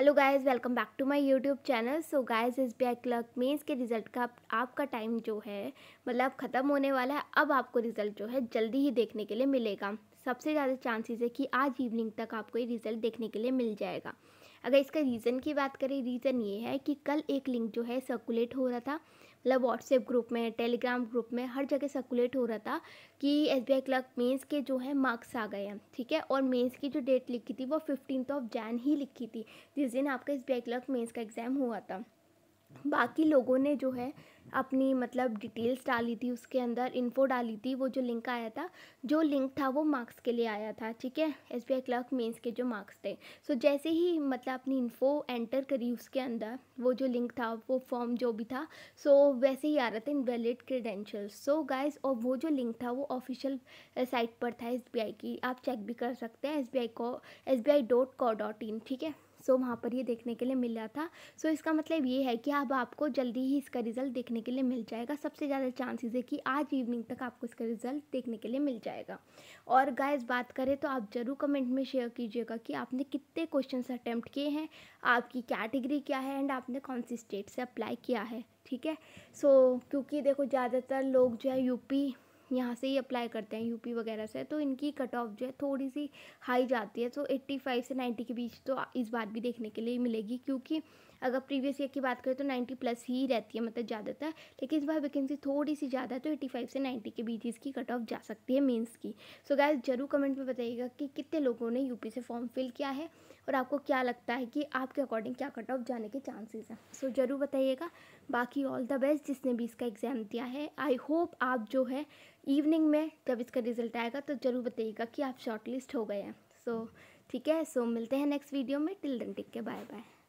hello guys welcome back to my YouTube channel so guys S B I clerk mains के result का आपका time जो है मतलब ख़त्म होने वाला है अब आपको रिज़ल्ट जो है जल्दी ही देखने के लिए मिलेगा सबसे ज़्यादा चांसेस है कि आज इवनिंग तक आपको ये रिज़ल्ट देखने के लिए मिल जाएगा अगर इसका रीज़न की बात करें रीज़न ये है कि कल एक लिंक जो है सर्कुलेट हो रहा था मतलब व्हाट्सएप ग्रुप में टेलीग्राम ग्रुप में हर जगह सर्कुलेट हो रहा था कि S B I clerk mains के जो है मार्क्स आ गए हैं ठीक है और मेन्स की जो डेट लिखी थी वो फिफ्टीन ऑफ जैन ही लिखी थी जिस दिन आपका S B I clerk mains का एग्ज़ाम हुआ था बाकी लोगों ने जो है अपनी मतलब डिटेल्स डाली थी उसके अंदर इन्फो डाली थी वो जो लिंक आया था जो लिंक था वो मार्क्स के लिए आया था ठीक है S B I clerk mains के जो मार्क्स थे सो so, जैसे ही मतलब अपनी इन्फो एंटर करी उसके अंदर वो जो लिंक था वो फॉर्म जो भी था सो so, वैसे ही आ रहा था इनवैलिड क्रीडेंशल्स सो गाइज और वो जो लिंक था वो ऑफिशियल साइट uh, पर था एस बी आई की आप चेक भी कर सकते हैं एस बी आई को S B I dot co dot in ठीक है सो वहाँ पर ये देखने के लिए मिल रहा था सो इसका मतलब ये है कि अब आपको जल्दी ही इसका रिज़ल्ट देखने के लिए मिल जाएगा सबसे ज़्यादा चांसेस है कि आज इवनिंग तक आपको इसका रिज़ल्ट देखने के लिए मिल जाएगा और गाइस बात करें तो आप ज़रूर कमेंट में शेयर कीजिएगा कि आपने कितने क्वेश्चन अटैम्प्ट किए हैं आपकी कैटेगरी क्या है एंड आपने कौन सी स्टेट से अप्लाई किया है ठीक है सो so, क्योंकि देखो ज़्यादातर लोग जो है यूपी यहाँ से ही अप्लाई करते हैं यूपी वगैरह से तो इनकी कट ऑफ जो है थोड़ी सी हाई जाती है तो एट्टी फाइव से नाइन्टी के बीच तो इस बार भी देखने के लिए मिलेगी क्योंकि अगर प्रीवियस ईयर की बात करें तो नाइन्टी प्लस ही रहती है मतलब ज़्यादातर लेकिन इस बार वैकेंसी थोड़ी सी ज़्यादा है तो एट्टी फाइव से नाइन्टी के बीच इसकी कट ऑफ जा सकती है मेंस की सो so गैस जरूर कमेंट में बताइएगा कि कितने लोगों ने यूपी से फॉर्म फिल किया है और आपको क्या लगता है कि आपके अकॉर्डिंग क्या कट ऑफ जाने के चांसेस हैं सो ज़रूर बताइएगा बाकी ऑल द बेस्ट जिसने भी इसका एग्ज़ाम दिया है आई होप आप जो है इवनिंग में जब इसका रिजल्ट आएगा तो ज़रूर बताइएगा कि आप शॉर्ट लिस्ट हो गए हैं सो so, ठीक है सो so, मिलते हैं नेक्स्ट वीडियो में till then take care bye bye